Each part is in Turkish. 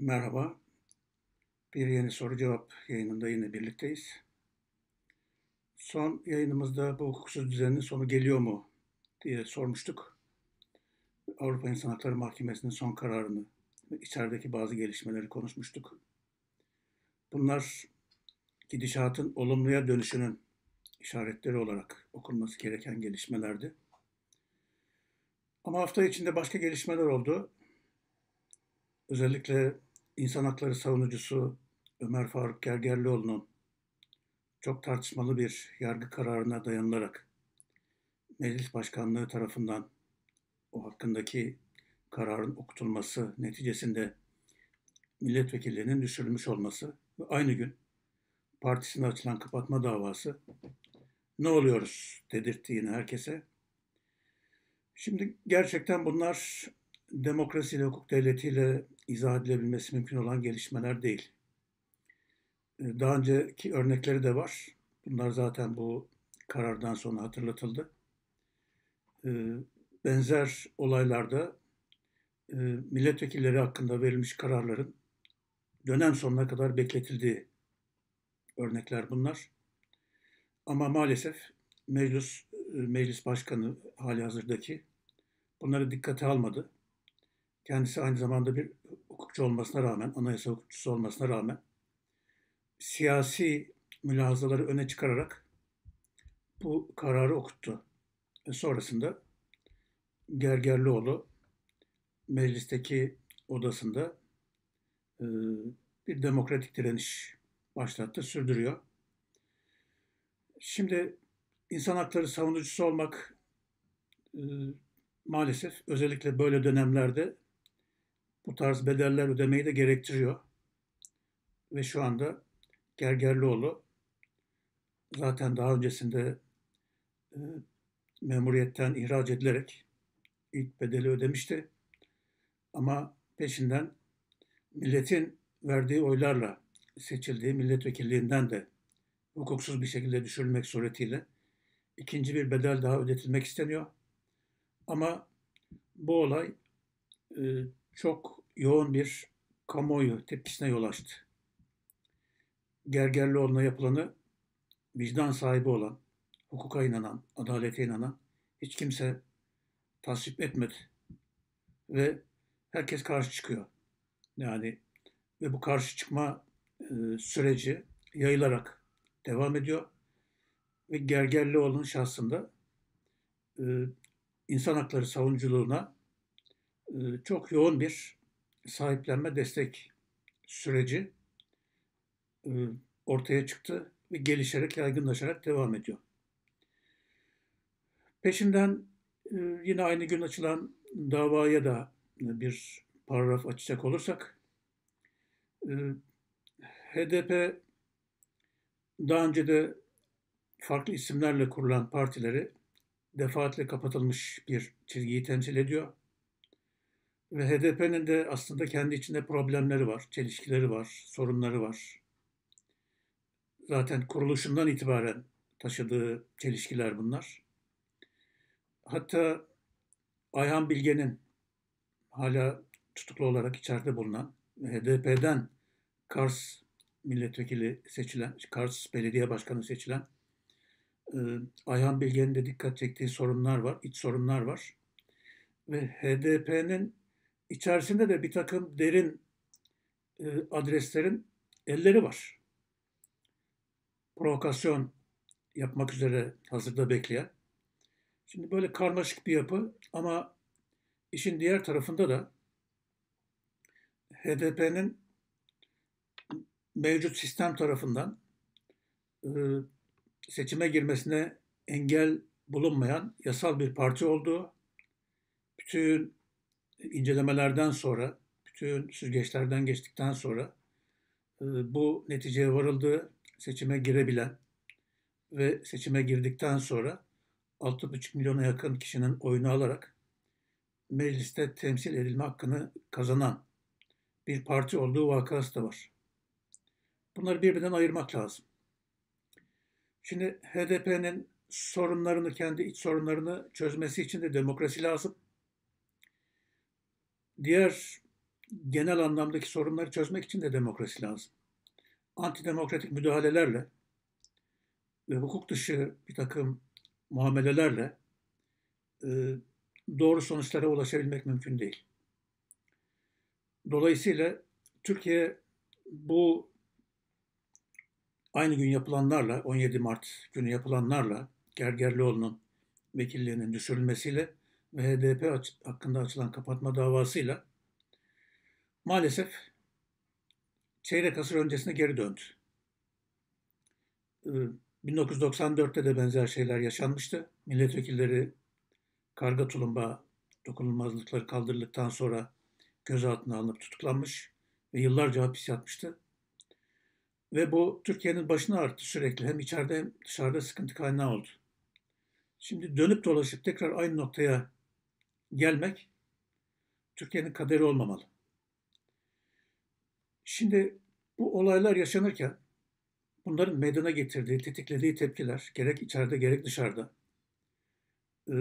Merhaba. Bir yeni soru cevap yayınında yine birlikteyiz. Son yayınımızda bu hukuksuz düzenin sonu geliyor mu diye sormuştuk. Avrupa İnsan Hakları Mahkemesi'nin son kararını ve içerideki bazı gelişmeleri konuşmuştuk. Bunlar gidişatın olumluya dönüşünün işaretleri olarak okunması gereken gelişmelerdi. Ama hafta içinde başka gelişmeler oldu özellikle insan hakları savunucusu Ömer Faruk Gergerlioğlu'nun çok tartışmalı bir yargı kararına dayanılarak meclis başkanlığı tarafından o hakkındaki kararın okutulması neticesinde milletvekillerinin düşürülmüş olması ve aynı gün partisine açılan kapatma davası ne oluyoruz dedirttiğini herkese. Şimdi gerçekten bunlar demokrasiyle, hukuk devletiyle izah edilebilmesi mümkün olan gelişmeler değil. Ee, daha önceki örnekleri de var. Bunlar zaten bu karardan sonra hatırlatıldı. Ee, benzer olaylarda e, milletvekilleri hakkında verilmiş kararların dönem sonuna kadar bekletildiği örnekler bunlar. Ama maalesef meclis e, meclis başkanı hali hazırdaki bunları dikkate almadı. Kendisi aynı zamanda bir hukukçu olmasına rağmen, anayasa hukukçusu olmasına rağmen siyasi mülahazaları öne çıkararak bu kararı okuttu. Ve sonrasında Gergerlioğlu meclisteki odasında e, bir demokratik direniş başlattı, sürdürüyor. Şimdi insan hakları savunucusu olmak e, maalesef özellikle böyle dönemlerde bu tarz bedeller ödemeyi de gerektiriyor. Ve şu anda Gergerlioğlu zaten daha öncesinde e, memuriyetten ihraç edilerek ilk bedeli ödemişti. Ama peşinden milletin verdiği oylarla seçildiği milletvekilliğinden de hukuksuz bir şekilde düşürülmek suretiyle ikinci bir bedel daha ödetilmek isteniyor. Ama bu olay e, çok yoğun bir kamuoyu tepkisine yol açtı. Gergerlioğlu'na yapılanı vicdan sahibi olan, hukuka inanan, adalete inanan hiç kimse tasvip etmedi. Ve herkes karşı çıkıyor. Yani ve bu karşı çıkma e, süreci yayılarak devam ediyor. Ve Gergerlioğlu'nun şahsında e, insan hakları savunuculuğuna e, çok yoğun bir sahiplenme destek süreci e, ortaya çıktı ve gelişerek, yaygınlaşarak devam ediyor. Peşinden e, yine aynı gün açılan davaya da bir paragraf açacak olursak, HDP daha önce de farklı isimlerle kurulan partileri defaatle kapatılmış bir çizgiyi temsil ediyor. Ve HDP'nin de aslında kendi içinde problemleri var, çelişkileri var, sorunları var. Zaten kuruluşundan itibaren taşıdığı çelişkiler bunlar. Hatta Ayhan Bilge'nin hala tutuklu olarak içeride bulunan HDP'den Kars milletvekili seçilen, Kars belediye başkanı seçilen e, Ayhan Bilge'nin de dikkat çektiği sorunlar var, iç sorunlar var. Ve HDP'nin içerisinde de bir takım derin e, adreslerin elleri var. Provokasyon yapmak üzere hazırda bekleyen. Şimdi böyle karmaşık bir yapı ama işin diğer tarafında da HDP'nin mevcut sistem tarafından e, seçime girmesine engel bulunmayan yasal bir parti olduğu, bütün incelemelerden sonra, bütün süzgeçlerden geçtikten sonra e, bu neticeye varıldı. Seçime girebilen ve seçime girdikten sonra 6,5 milyona yakın kişinin oyunu alarak mecliste temsil edilme hakkını kazanan bir parti olduğu vakası da var. Bunları birbirinden ayırmak lazım. Şimdi HDP'nin sorunlarını, kendi iç sorunlarını çözmesi için de demokrasi lazım diğer genel anlamdaki sorunları çözmek için de demokrasi lazım. Antidemokratik müdahalelerle ve hukuk dışı bir takım muamelelerle e, doğru sonuçlara ulaşabilmek mümkün değil. Dolayısıyla Türkiye bu aynı gün yapılanlarla, 17 Mart günü yapılanlarla Gergerlioğlu'nun vekilliğinin düşürülmesiyle ve HDP hakkında açılan kapatma davasıyla maalesef çeyrek asır öncesine geri döndü. 1994'te de benzer şeyler yaşanmıştı. Milletvekilleri karga tulumba dokunulmazlıkları kaldırıldıktan sonra gözaltına alınıp tutuklanmış ve yıllarca hapis yatmıştı. Ve bu Türkiye'nin başına arttı sürekli. Hem içeride hem dışarıda sıkıntı kaynağı oldu. Şimdi dönüp dolaşıp tekrar aynı noktaya gelmek Türkiye'nin kaderi olmamalı. Şimdi bu olaylar yaşanırken bunların meydana getirdiği, tetiklediği tepkiler gerek içeride gerek dışarıda e,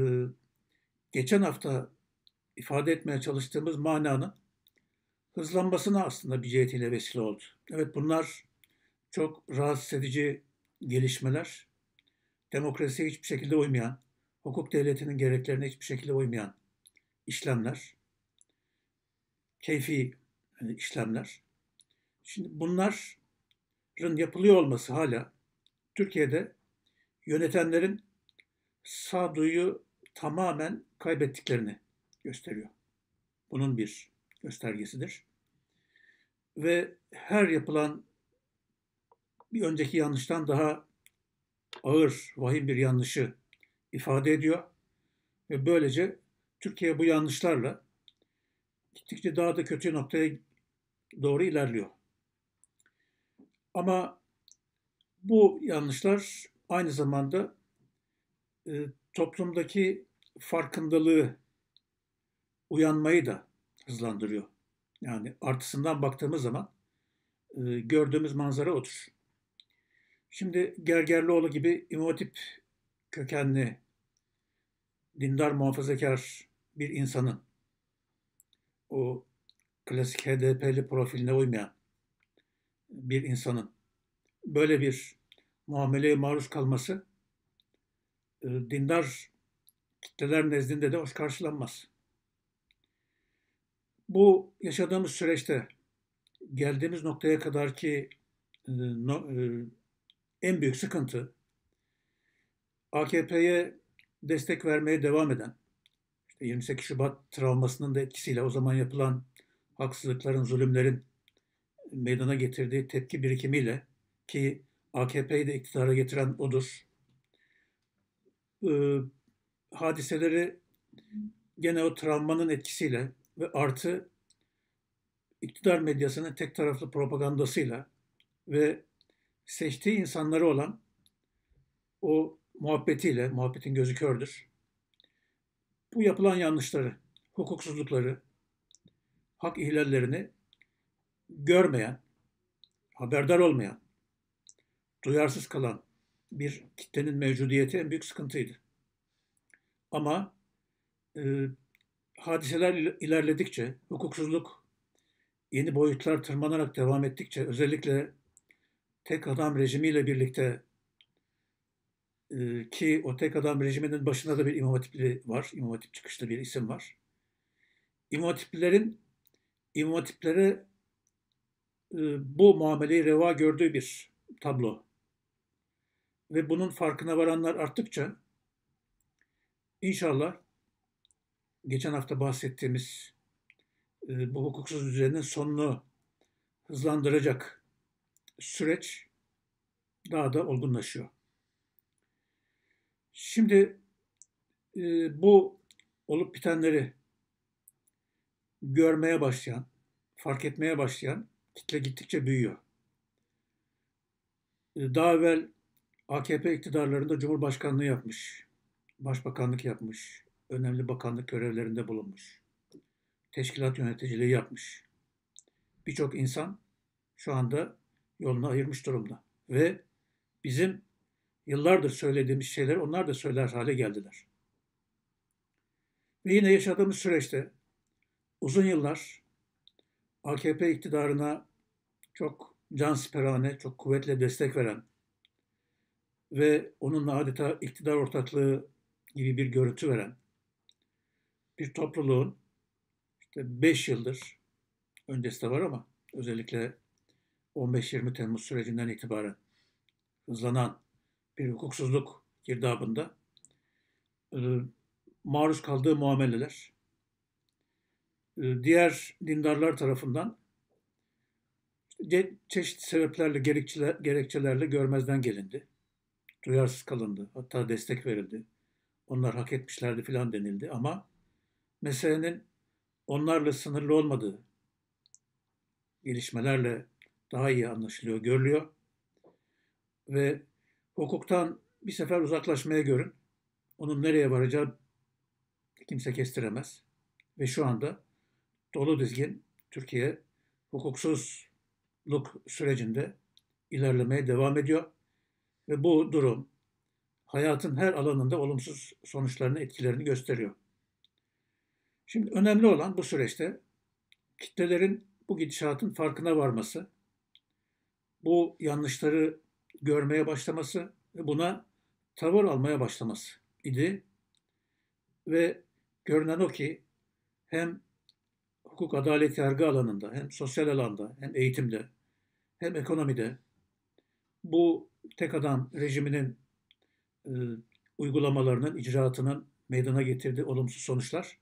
geçen hafta ifade etmeye çalıştığımız mananın hızlanmasına aslında bir cihetiyle vesile oldu. Evet bunlar çok rahatsız edici gelişmeler. Demokrasiye hiçbir şekilde uymayan, hukuk devletinin gereklerine hiçbir şekilde uymayan işlemler, keyfi e, işlemler. Şimdi bunların yapılıyor olması hala Türkiye'de yönetenlerin sağduyu tamamen kaybettiklerini gösteriyor. Bunun bir göstergesidir. Ve her yapılan bir önceki yanlıştan daha ağır, vahim bir yanlışı ifade ediyor. Ve böylece Türkiye bu yanlışlarla gittikçe daha da kötü noktaya doğru ilerliyor. Ama bu yanlışlar aynı zamanda e, toplumdaki farkındalığı, uyanmayı da hızlandırıyor. Yani artısından baktığımız zaman e, gördüğümüz manzara odur. Şimdi Gergerlioğlu gibi imotip kökenli dindar muhafazakar bir insanın o klasik HDP'li profiline uymayan bir insanın böyle bir muameleye maruz kalması e, dindar kitleler nezdinde de hoş karşılanmaz. Bu yaşadığımız süreçte geldiğimiz noktaya kadar ki e, no, e, en büyük sıkıntı AKP'ye destek vermeye devam eden işte 28 Şubat travmasının da etkisiyle o zaman yapılan haksızlıkların, zulümlerin meydana getirdiği tepki birikimiyle ki AKP'yi de iktidara getiren odur. Ee, hadiseleri gene o travmanın etkisiyle ve artı iktidar medyasının tek taraflı propagandasıyla ve seçtiği insanları olan o muhabbetiyle, muhabbetin gözü kördür, bu yapılan yanlışları, hukuksuzlukları, hak ihlallerini görmeyen, haberdar olmayan, duyarsız kalan bir kitlenin mevcudiyeti en büyük sıkıntıydı. Ama e, hadiseler ilerledikçe, hukuksuzluk yeni boyutlar tırmanarak devam ettikçe, özellikle tek adam rejimiyle birlikte ki o tek adam rejiminin başında da bir İmam Hatipli var. İmam Hatip çıkışlı bir isim var. İmam Hatiplilerin İmam Hatiplere bu muameleyi reva gördüğü bir tablo. Ve bunun farkına varanlar arttıkça inşallah geçen hafta bahsettiğimiz bu hukuksuz düzenin sonunu hızlandıracak süreç daha da olgunlaşıyor. Şimdi e, bu olup bitenleri görmeye başlayan, fark etmeye başlayan kitle gittikçe büyüyor. E, daha evvel AKP iktidarlarında Cumhurbaşkanlığı yapmış, Başbakanlık yapmış, önemli bakanlık görevlerinde bulunmuş, teşkilat yöneticiliği yapmış. Birçok insan şu anda yolunu ayırmış durumda. Ve bizim yıllardır söylediğimiz şeyler onlar da söyler hale geldiler. Ve yine yaşadığımız süreçte uzun yıllar AKP iktidarına çok cansiperane, çok kuvvetle destek veren ve onunla adeta iktidar ortaklığı gibi bir görüntü veren bir topluluğun işte 5 yıldır öncesi de var ama özellikle 15-20 Temmuz sürecinden itibaren hızlanan bir hukuksuzluk girdabında e, maruz kaldığı muameleler, e, diğer dindarlar tarafından çeşitli sebeplerle, gerekçelerle görmezden gelindi. Duyarsız kalındı, hatta destek verildi. Onlar hak etmişlerdi filan denildi ama meselenin onlarla sınırlı olmadığı gelişmelerle daha iyi anlaşılıyor, görülüyor. Ve Hukuktan bir sefer uzaklaşmaya görün. Onun nereye varacağı kimse kestiremez. Ve şu anda dolu dizgin Türkiye hukuksuzluk sürecinde ilerlemeye devam ediyor. Ve bu durum hayatın her alanında olumsuz sonuçlarını, etkilerini gösteriyor. Şimdi önemli olan bu süreçte kitlelerin bu gidişatın farkına varması, bu yanlışları görmeye başlaması ve buna tavır almaya başlaması idi. Ve görünen o ki hem hukuk adalet yargı alanında hem sosyal alanda hem eğitimde hem ekonomide bu tek adam rejiminin e, uygulamalarının, icraatının meydana getirdiği olumsuz sonuçlar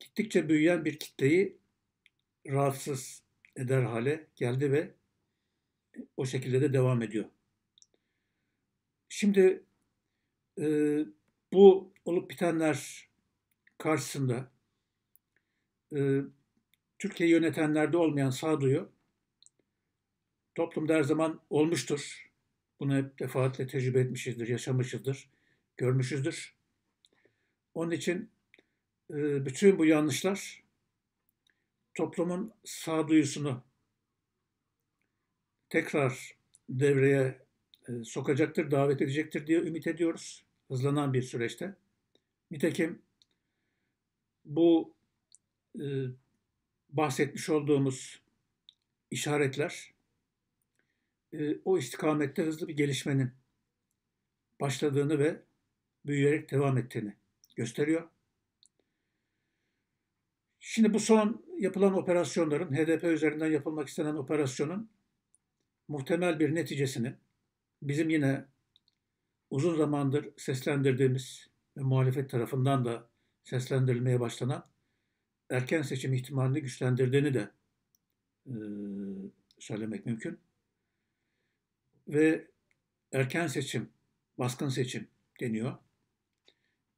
gittikçe büyüyen bir kitleyi rahatsız eder hale geldi ve o şekilde de devam ediyor. Şimdi e, bu olup bitenler karşısında e, Türkiye yönetenlerde olmayan sağduyu toplumda her zaman olmuştur. Bunu hep defaatle tecrübe etmişizdir, yaşamışızdır, görmüşüzdür. Onun için e, bütün bu yanlışlar toplumun sağduyusunu tekrar devreye e, sokacaktır, davet edecektir diye ümit ediyoruz hızlanan bir süreçte. Nitekim bu e, bahsetmiş olduğumuz işaretler e, o istikamette hızlı bir gelişmenin başladığını ve büyüyerek devam ettiğini gösteriyor. Şimdi bu son yapılan operasyonların, HDP üzerinden yapılmak istenen operasyonun muhtemel bir neticesinin bizim yine uzun zamandır seslendirdiğimiz ve muhalefet tarafından da seslendirilmeye başlanan erken seçim ihtimalini güçlendirdiğini de e, söylemek mümkün. Ve erken seçim, baskın seçim deniyor.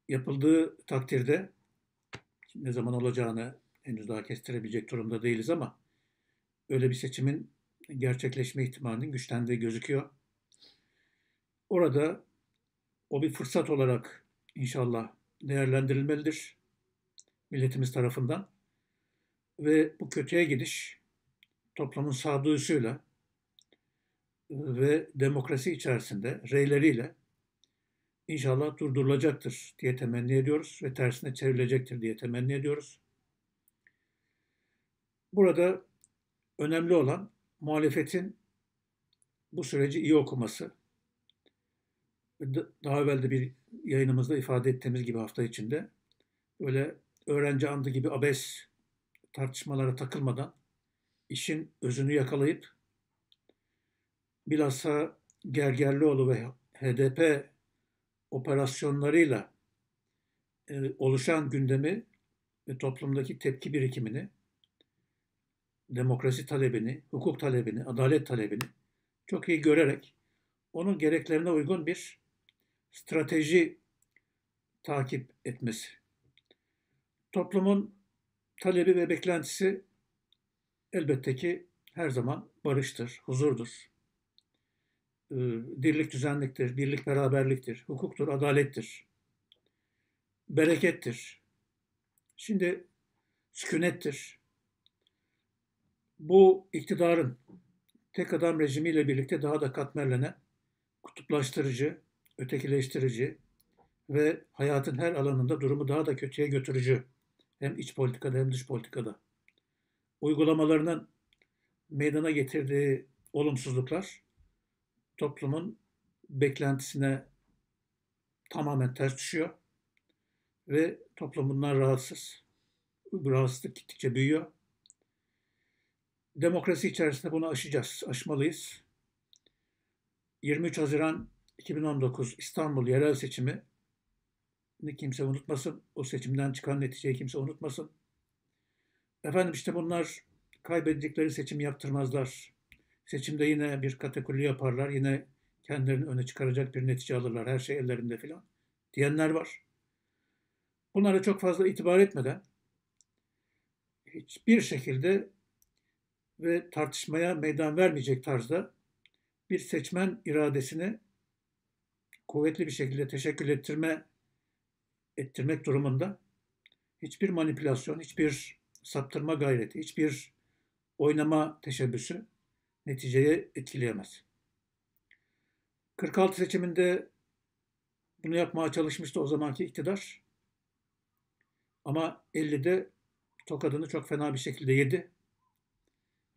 Yapıldığı takdirde ne zaman olacağını henüz daha kestirebilecek durumda değiliz ama öyle bir seçimin gerçekleşme ihtimalinin güçlendiği gözüküyor. Orada o bir fırsat olarak inşallah değerlendirilmelidir milletimiz tarafından. Ve bu kötüye gidiş toplumun sağduyusuyla ve demokrasi içerisinde reyleriyle inşallah durdurulacaktır diye temenni ediyoruz ve tersine çevrilecektir diye temenni ediyoruz. Burada önemli olan muhalefetin bu süreci iyi okuması, daha evvel de bir yayınımızda ifade ettiğimiz gibi hafta içinde böyle öğrenci andı gibi abes tartışmalara takılmadan işin özünü yakalayıp bilhassa Gergerlioğlu ve HDP operasyonlarıyla e, oluşan gündemi ve toplumdaki tepki birikimini demokrasi talebini, hukuk talebini, adalet talebini çok iyi görerek onun gereklerine uygun bir strateji takip etmesi. Toplumun talebi ve beklentisi elbette ki her zaman barıştır, huzurdur. dirlik ee, düzenliktir, birlik beraberliktir, hukuktur, adalettir, berekettir. Şimdi sükunettir, bu iktidarın tek adam rejimiyle birlikte daha da katmerlenen, kutuplaştırıcı, ötekileştirici ve hayatın her alanında durumu daha da kötüye götürücü hem iç politikada hem dış politikada uygulamalarının meydana getirdiği olumsuzluklar toplumun beklentisine tamamen ters düşüyor ve toplum bundan rahatsız. Rahatsızlık gittikçe büyüyor demokrasi içerisinde bunu aşacağız, aşmalıyız. 23 Haziran 2019 İstanbul yerel seçimi kimse unutmasın. O seçimden çıkan neticeyi kimse unutmasın. Efendim işte bunlar kaybedecekleri seçim yaptırmazlar. Seçimde yine bir katakulli yaparlar. Yine kendilerini öne çıkaracak bir netice alırlar. Her şey ellerinde filan diyenler var. Bunlara çok fazla itibar etmeden hiçbir şekilde ve tartışmaya meydan vermeyecek tarzda bir seçmen iradesini kuvvetli bir şekilde teşekkül ettirme ettirmek durumunda hiçbir manipülasyon, hiçbir saptırma gayreti, hiçbir oynama teşebbüsü neticeyi etkileyemez. 46 seçiminde bunu yapmaya çalışmıştı o zamanki iktidar. Ama 50'de tokadını çok fena bir şekilde yedi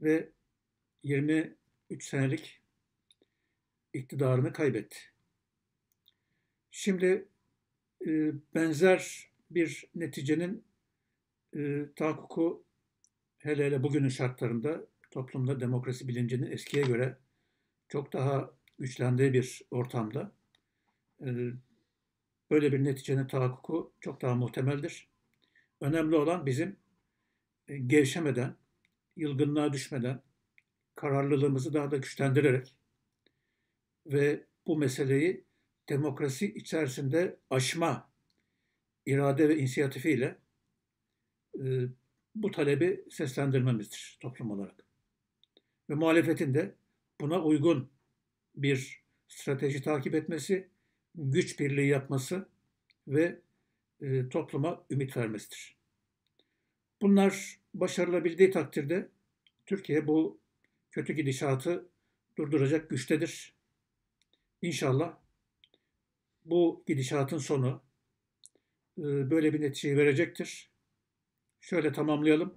ve 23 senelik iktidarını kaybetti. Şimdi e, benzer bir neticenin e, tahakkuku hele hele bugünün şartlarında toplumda demokrasi bilincinin eskiye göre çok daha güçlendiği bir ortamda e, böyle bir neticenin tahakkuku çok daha muhtemeldir. Önemli olan bizim e, gevşemeden, yılgınlığa düşmeden, kararlılığımızı daha da güçlendirerek ve bu meseleyi demokrasi içerisinde aşma irade ve inisiyatifiyle e, bu talebi seslendirmemizdir toplum olarak. Ve muhalefetin de buna uygun bir strateji takip etmesi, güç birliği yapması ve e, topluma ümit vermesidir. Bunlar başarılabildiği takdirde Türkiye bu kötü gidişatı durduracak güçtedir. İnşallah bu gidişatın sonu e, böyle bir neticeyi verecektir. Şöyle tamamlayalım.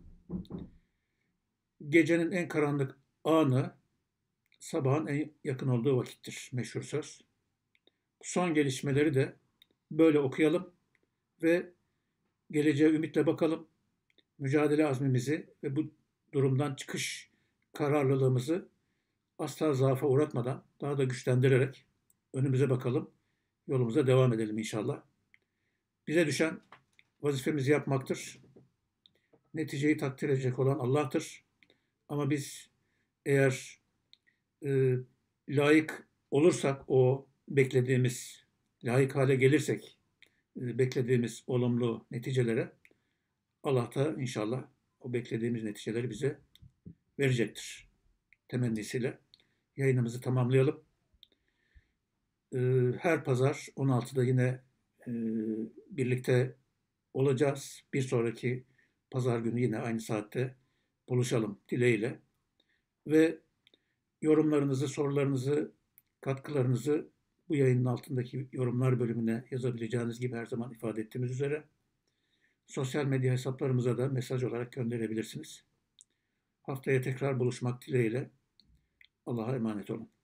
Gecenin en karanlık anı sabahın en yakın olduğu vakittir meşhur söz. Son gelişmeleri de böyle okuyalım ve geleceğe ümitle bakalım mücadele azmimizi ve bu durumdan çıkış kararlılığımızı asla zaafa uğratmadan daha da güçlendirerek önümüze bakalım, yolumuza devam edelim inşallah. Bize düşen vazifemizi yapmaktır. Neticeyi takdir edecek olan Allah'tır. Ama biz eğer e, layık olursak o beklediğimiz, layık hale gelirsek e, beklediğimiz olumlu neticelere Allah da inşallah o beklediğimiz neticeleri bize verecektir. Temennisiyle yayınımızı tamamlayalım. Ee, her pazar 16'da yine e, birlikte olacağız. Bir sonraki pazar günü yine aynı saatte buluşalım dileğiyle. Ve yorumlarınızı, sorularınızı, katkılarınızı bu yayının altındaki yorumlar bölümüne yazabileceğiniz gibi her zaman ifade ettiğimiz üzere Sosyal medya hesaplarımıza da mesaj olarak gönderebilirsiniz. Haftaya tekrar buluşmak dileğiyle Allah'a emanet olun.